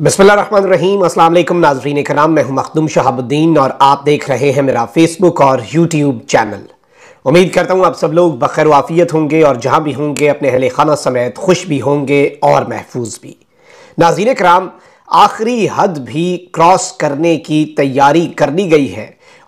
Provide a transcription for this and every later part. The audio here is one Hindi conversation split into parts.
बसमीम असल नाजरीन कराम मैं हूँ मखदूम शहाबुद्दीन और आप देख रहे हैं मेरा फेसबुक और यूट्यूब चैनल उम्मीद करता हूँ आप सब लोग बखैर वाफियत होंगे और जहाँ भी होंगे अपने अहल खाना समेत खुश भी होंगे और महफूज भी नाजीन कराम आखिरी हद भी क्रॉस करने की तैयारी कर ली गई है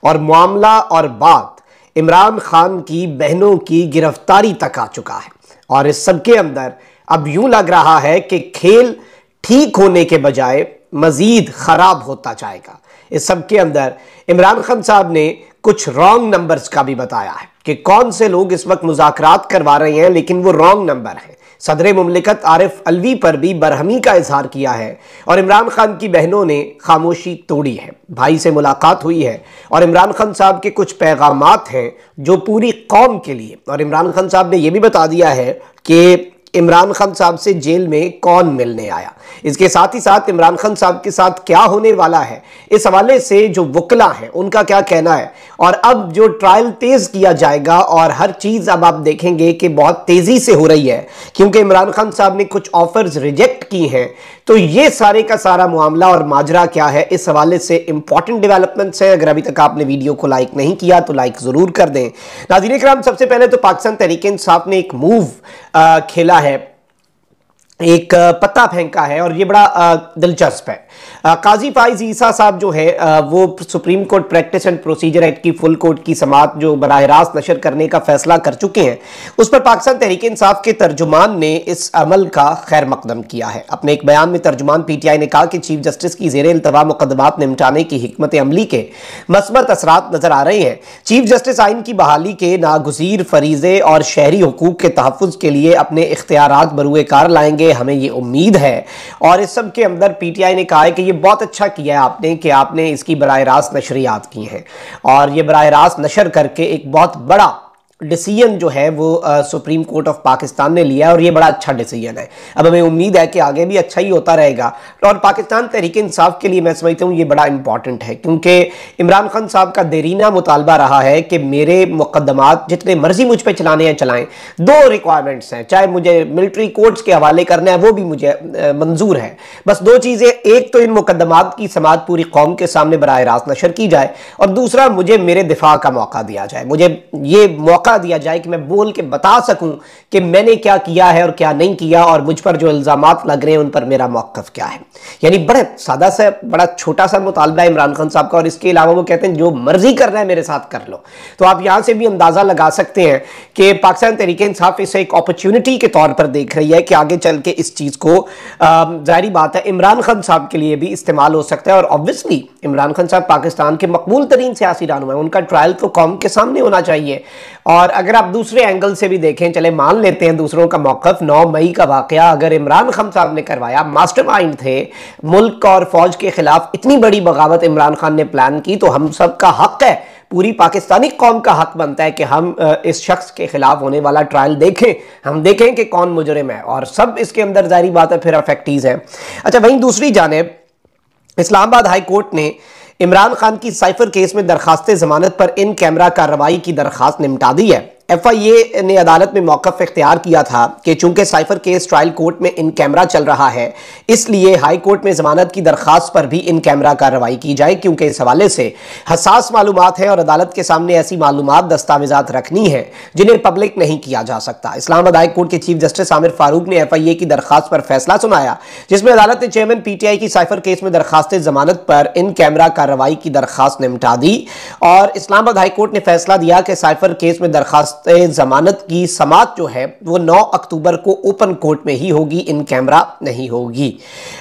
और मामला और बात इमरान खान की बहनों की गिरफ्तारी तक आ चुका है और इस सबके अंदर अब यूँ लग रहा है कि खेल ठीक होने के बजाय मज़ीद ख़राब होता जाएगा इस सब के अंदर इमरान खान साहब ने कुछ रॉन्ग नंबर्स का भी बताया है कि कौन से लोग इस वक्त मुजाकरात करवा रहे हैं लेकिन वो रॉन्ग नंबर हैं सदर ममलिकत आरिफ अलवी पर भी बरहमी का इजहार किया है और इमरान खान की बहनों ने खामोशी तोड़ी है भाई से मुलाकात हुई है और इमरान खान साहब के कुछ पैगाम हैं जो पूरी कौम के लिए और इमरान खान साहब ने यह भी बता दिया है कि इमरान खान साहब से जेल में कौन मिलने आया इसके साथ ही साथ इमरान खान साहब के साथ क्या होने वाला है इस हवाले से जो वकला हैं उनका क्या कहना है और अब जो ट्रायल तेज किया जाएगा और हर चीज अब आप देखेंगे कि बहुत तेजी से हो रही है क्योंकि इमरान खान साहब ने कुछ ऑफर्स रिजेक्ट की हैं तो ये सारे का सारा मामला और माजरा क्या है इस हवाले से इंपॉर्टेंट डेवलपमेंट्स हैं अगर अभी तक आपने वीडियो को लाइक नहीं किया तो लाइक ज़रूर कर दें नाजीन कराम सबसे पहले तो पाकिस्तान तहरीक इंसाफ ने एक मूव खेला है एक पत्ता फेंका है और ये बड़ा दिलचस्प है काजी फाइज ईसा साहब जो है वो Supreme Court practice and procedure act की फुल कोर्ट की समात जो बरह रास्त नशर करने का फैसला कर चुके हैं उस पर पाकिस्तान तहरीक इंसाफ के तर्जुमान ने इस अमल का खैर मकदम किया है अपने एक बयान में तर्जुमान पी टी आई ने कहा कि चीफ जस्टिस की जेर अल्तवा मुकदमा निमटाने की हमत अमली के मस्बत असरा नज़र आ रहे हैं चीफ जस्टिस आइन की बहाली के नागजीर फरीजे और शहरी हकूक़ के तहफ़ के लिए अपने इख्तियार बरूए कार लाएंगे करेंगे हमें ये उम्मीद है और इस सब के अंदर पीटीआई ने कहा है कि ये बहुत अच्छा किया है आपने कि आपने इसकी बरह रास्त नशरियात की हैं और ये बरह रास्त नशर करके एक बहुत बड़ा डिसीजन जो है वो सुप्रीम कोर्ट ऑफ पाकिस्तान ने लिया और ये बड़ा अच्छा डिसीजन है अब हमें उम्मीद है कि आगे भी अच्छा ही होता रहेगा और पाकिस्तान तहरीक इंसाफ के लिए मैं समझता हूँ ये बड़ा इंपॉर्टेंट है क्योंकि इमरान खान साहब का देरीना मुतालबा रहा है कि मेरे मुकदमात जितने मर्जी मुझ पर चलाने हैं चलाएं दो रिक्वायरमेंट्स हैं चाहे मुझे मिलिट्री कोर्ट्स के हवाले करना है वो भी मुझे मंजूर है बस दो चीज़ें एक तो इन मुकदमात की समात पूरी कौम के सामने बरह रास्त नशर की जाए और दूसरा मुझे मेरे दिफा का मौका दिया जाए मुझे ये मौका मौका दिया जाए कि मैं बोल के बता सकूं कि मैंने क्या किया है और क्या नहीं किया और मुझ पर जो इल्ज़ाम लग रहे हैं उन पर मेरा मौकफ क्या है यानी बड़े सादा सा बड़ा छोटा सा मुतालबा इमरान खान साहब का और इसके अलावा वो कहते हैं जो मर्जी कर करना है मेरे साथ कर लो तो आप यहां से भी अंदाज़ा लगा सकते हैं कि पाकिस्तान तरीके इंसाफ इसे एक अपॉर्चुनिटी के तौर पर देख रही है कि आगे चल के इस चीज़ को जाहिर बात है इमरान खान साहब के लिए भी इस्तेमाल हो सकता है और ऑब्वियसली इमरान खान साहब पाकिस्तान के मकबूल तरीन सियासी रानु है उनका ट्रायल तो कौम के सामने होना चाहिए और और अगर आप दूसरे एंगल से भी देखें चले मान लेते हैं दूसरों का मौकफ 9 मई का वाक़ अगर इमरान खान साहब ने करवाया मास्टरमाइंड थे मुल्क और फौज के खिलाफ इतनी बड़ी बगावत इमरान खान ने प्लान की तो हम सब का हक है पूरी पाकिस्तानी कौम का हक बनता है कि हम इस शख्स के खिलाफ होने वाला ट्रायल देखें हम देखें कि कौन मुजरम है और सब इसके अंदर जारी बात है फिर अफेक्टिज हैं अच्छा वहीं दूसरी जानेब इस्लामाबाद हाई कोर्ट ने इमरान खान की साइफर केस में दरखास्त जमानत पर इन कैमरा कार्रवाई की दरखास्त निपटा दी है एफ आई ए ने अदालत में मौकफ इख्तियार किया था कि चूंकि साइफर केस ट्रायल कोर्ट में इन कैमरा चल रहा है इसलिए हाई कोर्ट में जमानत की दरख्वास्त पर भी इन कैमरा कार्रवाई की जाए क्योंकि इस हवाले से हसास मालूम है और अदालत के सामने ऐसी मालूम दस्तावेजा रखनी है जिन्हें पब्लिक नहीं किया जा सकता इस्लामाबाद हाई कोर्ट के चीफ जस्टिस आमिर फारूक ने एफ आई ए की दरख्वास्त पर फैसला सुनाया जिसमें अदालत ने चेयरमैन पी टी आई की साइफर केस में दरखास्त जमानत पर इन कैमरा कार्रवाई की दरखास्त निपटा दी और इस्लामाबाद हाईकोर्ट ने फैसला दिया कि साइफर केस में दरखास्त दरख्वास्त ज़मानत की समात जो है वो नौ अक्टूबर को ओपन कोर्ट में ही होगी इन कैमरा नहीं होगी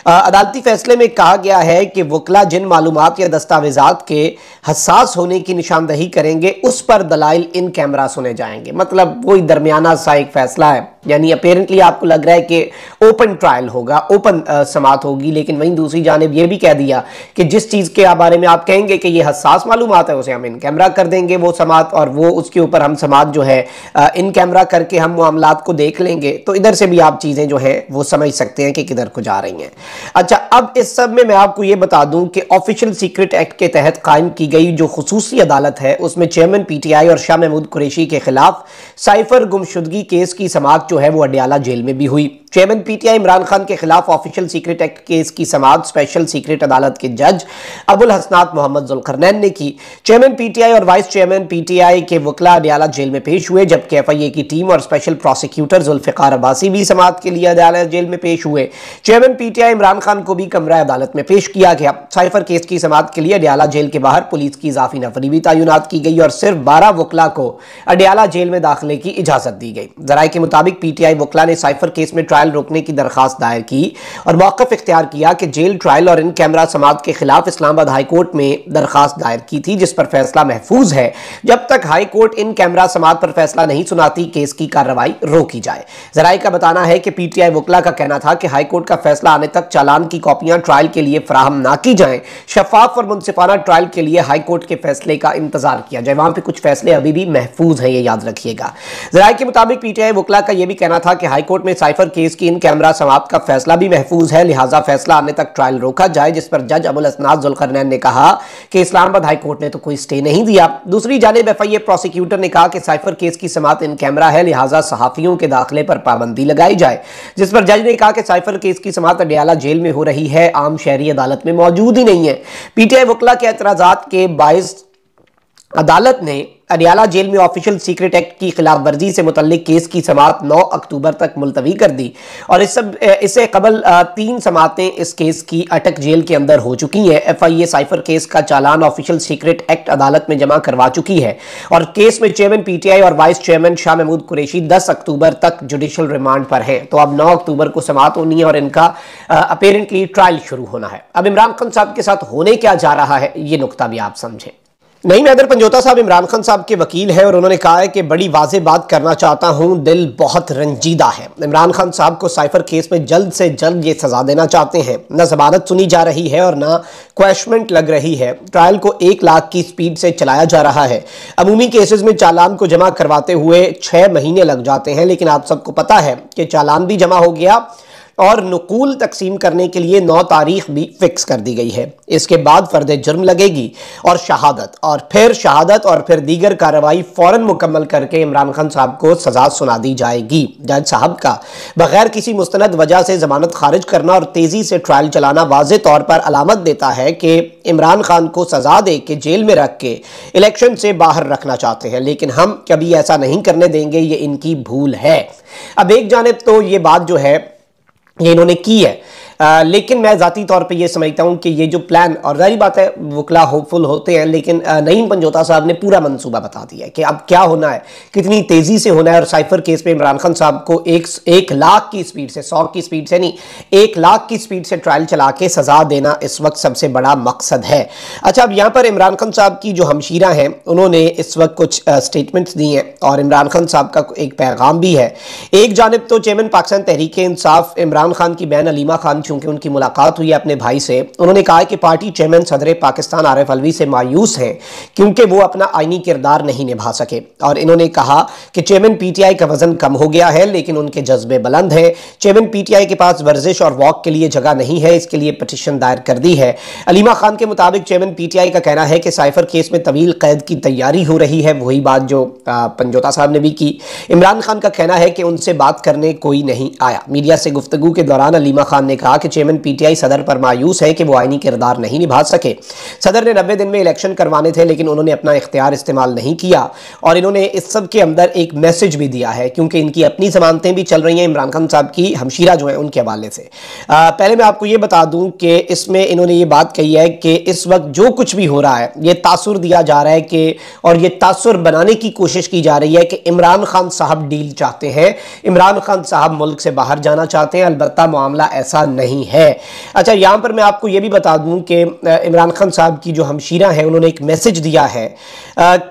अदालती फैसले में कहा गया है कि वकला जिन मालूम या दस्तावेजा के हसास होने की निशानदही करेंगे उस पर दलाइल इन कैमरा सुने जाएंगे मतलब वही दरमियाना सा एक फैसला है यानी अपेरेंटली आपको लग रहा है कि ओपन ट्रायल होगा ओपन समात होगी लेकिन वहीं दूसरी जानब यह भी कह दिया कि जिस चीज़ के बारे में आप कहेंगे कि ये हसास मालूम है उसे हम इन कैमरा कर देंगे वो समात और वो उसके ऊपर हम समात जो है इन कैमरा करके हम मामला को देख लेंगे तो इधर से भी आप चीज़ें जो हैं वो समझ सकते हैं कि किधर को जा रही हैं अच्छा अब इस सब में मैं आपको ये बता दूँ कि ऑफिशियल सीक्रेट एक्ट के तहत कायम की गई जो खसूसी अदालत है उसमें चेयरमैन पी टी आई और शाह महमूद कुरेशी के खिलाफ साइफर गुमशुदगी केस की समात है वो अडयाला जेल में भी हुई चेयरमैन पीटीआई इमरान खान के खिलाफ ऑफिशियल सीक्रेट एक्ट केस की समाज स्पेशल सीक्रेट अदालत के जज अबुल हसनात मोहम्मद जुलखरनैन ने की चेयरमैन पीटीआई और वाइस चेयरमैन पीटीआई के वकला अडियाला जेल में पेश हुए जबकि एफआईए की टीम और स्पेशल प्रोसिक्यूटर जुल्फिकार अब्बासी भी समाज के लिए अदालत जेल में पेश हुए चेयरमैन पीटीआई इमरान खान को भी कमरा अदालत में पेश किया गया साइफर केस की समाज के लिए अडियाला जेल के बाहर पुलिस की इजाफी नफरी भी तैनात की गई और सिर्फ बारह वकला को अडियाला जेल में दाखिले की इजाजत दी गई जराये के मुताबिक पीटीआई वकला ने साइफर केस में ट्रायल ट्रायल रोकने की दरखास्त दायर की और मौकफ इख्तियार किया कि जेल ट्रायल और इन कैमरा समाज के खिलाफ इस्लामाबाद हाईकोर्ट में दरखास्त दायर की थी जिस पर फैसला महफूज है जब तक हाईकोर्ट इन कैमरा समाज पर फैसला नहीं सुनाती केस की कार्रवाई रोकी जाए जराये का बताना है कि पीटीआई वकला का कहना था कि हाईकोर्ट का फैसला आने तक चालान की कॉपियां ट्रायल के लिए फ्राहम ना की जाए शफाफ और मुनसिफाना ट्रायल के लिए हाईकोर्ट के फैसले का इंतजार किया जाए वहां पर कुछ फैसले अभी भी महफूज हैं ये याद रखिएगा जराये के मुताबिक पीटीआई वकला का यह भी कहना था कि हाईकोर्ट में साइफर केस केस की इन कैमरा समाप्त का फैसला भी महफूज है लिहाजा फैसला आने तक ट्रायल रोका जाए जिस पर जज अबुल असनाद जुलकरनैन ने कहा कि इस्लामाबाद हाईकोर्ट ने तो कोई स्टे नहीं दिया दूसरी जानब एफ आई ए प्रोसिक्यूटर ने कहा कि साइफर केस की समाप्त इन कैमरा है लिहाजा सहाफ़ियों के दाखिले पर पाबंदी लगाई जाए जिस पर जज ने कहा कि साइफर केस की समाप्त अडियाला जेल में हो रही है आम शहरी अदालत में मौजूद ही नहीं है पीटीआई वकला के एतराज़ा के बायस अदालत ने अरियाला जेल में ऑफिशियल सीक्रेट एक्ट की खिलाफ वर्जी से मुतल केस की समात 9 अक्टूबर तक मुलतवी कर दी और इस सब इससे कबल तीन समातें इस केस की अटक जेल के अंदर हो चुकी हैं F I A cipher case का चालान ऑफिशियल सीक्रेट एक्ट अदालत में जमा करवा चुकी है और केस में चेयरमैन पीटीआई और वाइस चेयरमैन शाह महमूद कुरेशी दस अक्टूबर तक जुडिशल रिमांड पर है तो अब नौ अक्टूबर को समाप्त होनी है और इनका अपेरेंटली ट्रायल शुरू होना है अब इमरान खान साहब के साथ होने क्या जा रहा है ये नुकता भी आप समझें नईम हैदर पंजोता साहब इमरान खान साहब के वकील हैं और उन्होंने कहा है कि बड़ी वाजे बात करना चाहता हूं दिल बहुत रंजीदा है इमरान खान साहब को साइफर केस में जल्द से जल्द ये सज़ा देना चाहते हैं न जमानत सुनी जा रही है और ना क्वेशमेंट लग रही है ट्रायल को एक लाख की स्पीड से चलाया जा रहा है अमूमी केसेज में चालान को जमा करवाते हुए छः महीने लग जाते हैं लेकिन आप सबको पता है कि चालान भी जमा हो गया और नकूल तकसीम करने के लिए नौ तारीख भी फिक्स कर दी गई है इसके बाद फर्द जुर्म लगेगी और शहादत और फिर शहादत और फिर दीगर कार्रवाई फ़ौर मुकम्मल करके इमरान खान साहब को सजा सुना दी जाएगी जज साहब का बगैर किसी मुस्तंद वजह से जमानत खारिज करना और तेज़ी से ट्रायल चलाना वाज तौर पर अलामत देता है कि इमरान खान को सजा दे के जेल में रख के इलेक्शन से बाहर रखना चाहते हैं लेकिन हम कभी ऐसा नहीं करने देंगे ये इनकी भूल है अब एक जानब तो ये बात जो है ये इन्होंने की है लेकिन मैं ज़ाती तौर पे ये समझता हूँ कि ये जो प्लान और जारी बात है वकला होपफुल होते हैं लेकिन नईम पंजोता साहब ने पूरा मनसूबा बता दिया है कि अब क्या होना है कितनी तेज़ी से होना है और साइफर केस में इमरान खान साहब को एक, एक लाख की स्पीड से सौ की स्पीड से नहीं एक लाख की स्पीड से ट्रायल चला के सज़ा देना इस वक्त सबसे बड़ा मकसद है अच्छा अब यहाँ पर इमरान खान साहब की जो हमशीरा हैं उन्होंने इस वक्त कुछ स्टेटमेंट्स दी हैं और इमरान खान साहब का एक पैगाम भी है एक जानब तो चेयरमैन पाकिस्तान तहरीक इंसाफ इमरान खान की बहन अलीमा खान चूंकि उनकी मुलाकात हुई अपने भाई से उन्होंने कहा कि पार्टी चेयरमैन सदर पाकिस्तान आरिफ अलवी से मायूस हैं क्योंकि वो अपना आईनी किरदार नहीं निभा सके और इन्होंने कहा कि चेयरमैन पीटीआई का वजन कम हो गया है लेकिन उनके जज्बे बुलंद हैं चेयरमैन पीटीआई के पास वर्जिश और वॉक के लिए जगह नहीं है इसके लिए पटिशन दायर कर दी है अलीमा खान के मुताबिक चेयरमैन पीटीआई का कहना है कि साइफर केस में तवील कैद की तैयारी हो रही है वही बात जो पंजोता साहब ने भी की इमरान खान का कहना है कि उनसे बात करने कोई नहीं आया मीडिया से गुफ्तगु के दौरान अलीमा खान ने कहा कहा कि चेयरमैन पीटीआई सदर पर मायूस है कि वो आईनी किरदार नहीं निभा सके सदर ने नब्बे दिन में इलेक्शन करवाने थे लेकिन उन्होंने अपना इख्तियार इस्तेमाल नहीं किया और इन्होंने इस सब के अंदर एक मैसेज भी दिया है क्योंकि इनकी अपनी जमानतें भी चल रही हैं इमरान खान साहब की हमशीरा जो है उनके हवाले से पहले मैं आपको ये बता दूं कि इसमें इन्होंने ये बात कही है कि इस वक्त जो कुछ भी हो रहा है ये तासुर दिया जा रहा है कि और ये तासुर बनाने की कोशिश की जा रही है कि इमरान खान साहब डील चाहते हैं इमरान खान साहब मुल्क से बाहर जाना चाहते हैं अलबत्ता मामला ऐसा नहीं रही है अच्छा यहाँ पर मैं आपको ये भी बता दूँ कि इमरान खान साहब की जो हमशीरा हैं उन्होंने एक मैसेज दिया है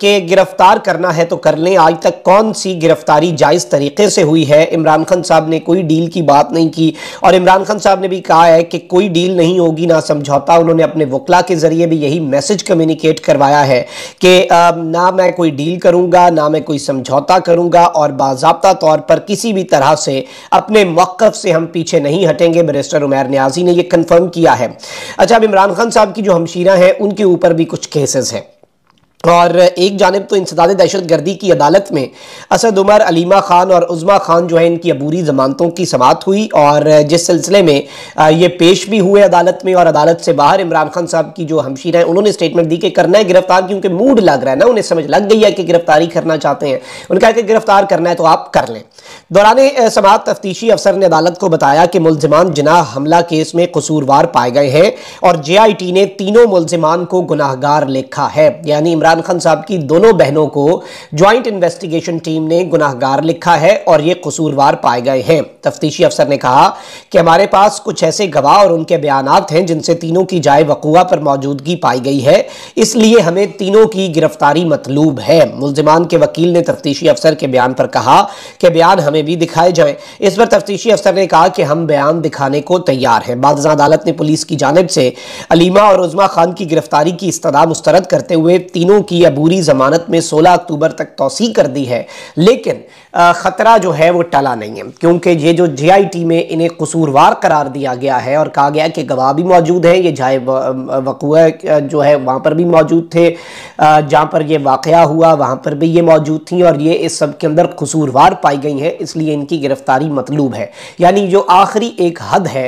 कि गिरफ्तार करना है तो कर लें आज तक कौन सी गिरफ्तारी जायज़ तरीके से हुई है इमरान खान साहब ने कोई डील की बात नहीं की और इमरान खान साहब ने भी कहा है कि कोई डील नहीं होगी ना समझौता उन्होंने अपने वकला के ज़रिए भी यही मैसेज कम्युनिकेट करवाया है कि ना मैं कोई डील करूँगा ना मैं कोई समझौता करूँगा और बाबा तौर पर किसी भी तरह से अपने मौक़ से हम पीछे नहीं हटेंगे बरिस्टर उमैर न्याजी ने यह कन्फर्म किया है अच्छा अब इमरान खान साहब की जो हमशीरा हैं उनके ऊपर भी कुछ केसेस हैं और एक जानब तो इंसदाद दहशत गर्दी की अदालत में असद उमर अलीमा ख़ान और उज़मा ख़ान जो है इनकी अबूरी ज़मानतों की समात हुई और जिस सिलसिले में ये पेश भी हुए अदालत में और अदालत से बाहर इमरान खान साहब की जो हमशीर हैं उन्होंने स्टेटमेंट दी कि करना है गिरफ्तार क्योंकि मूड लग रहा है ना उन्हें समझ लग गई है कि गिरफ्तारी करना चाहते हैं उनका कि गिरफ्तार करना है तो आप कर लें दौरान समात तफ्तीशी अफसर ने अदालत को बताया कि मुलजमान जना हमला केस में कसूरवार पाए गए हैं और जे आई टी ने तीनों मुलजमान को गुनाहगार लिखा है यानी इमरान इमरान खान साहब की दोनों बहनों को ज्वाइंट इन्वेस्टिगेशन टीम ने गुनाहगार लिखा है और ये कसूरवार पाए गए हैं तफ्तीशी अफसर ने कहा कि हमारे पास कुछ ऐसे गवाह और उनके बयान हैं जिनसे तीनों की जाए वकूआ पर मौजूदगी पाई गई है इसलिए हमें तीनों की गिरफ्तारी मतलूब है मुलजमान के वकील ने तफ्तीशी अफसर के बयान पर कहा कि बयान हमें भी दिखाए जाए इस पर तफ्तीशी अफसर ने कहा कि हम बयान दिखाने को तैयार हैं बाद अदालत ने पुलिस की जानब से अलीमा और उजमा खान की गिरफ्तारी की इस्तः मुस्तरद करते हुए तीनों की अबूरी जमानत में 16 अक्टूबर तक तोसी कर दी है लेकिन ख़तरा जो है वो टला नहीं है क्योंकि ये जो जीआईटी में इन्हें कसूरवार करार दिया गया है और कहा गया कि गवाह भी मौजूद हैं ये जाए वकूआ जो है वहाँ पर भी मौजूद थे जहाँ पर यह वाक़ हुआ वहाँ पर भी ये मौजूद थी और ये इस सब के अंदर कसूरवार पाई गई हैं इसलिए इनकी गिरफ़्तारी मतलूब है यानी जो आखिरी एक हद है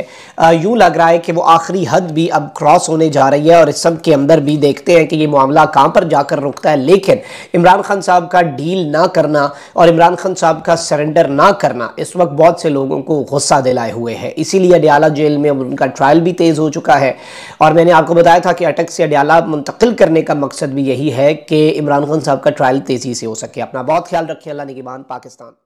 यूँ लग रहा है कि वो आखिरी हद भी अब क्रॉस होने जा रही है और इस सब के अंदर भी देखते हैं कि ये मामला कहाँ पर जाकर रुकता है लेकिन इमरान खान साहब का डील ना करना और इमरान खान साहब का सरेंडर ना करना इस वक्त बहुत से लोगों को गुस्सा दिलाए हुए है इसीलिए अडियाला जेल में उनका ट्रायल भी तेज़ हो चुका है और मैंने आपको बताया था कि अटक से अडियाला मुंतकिल करने का मकसद भी यही है कि इमरान खान साहब का ट्रायल तेज़ी से हो सके अपना बहुत ख्याल रखें अल्लाह निगबान पाकिस्तान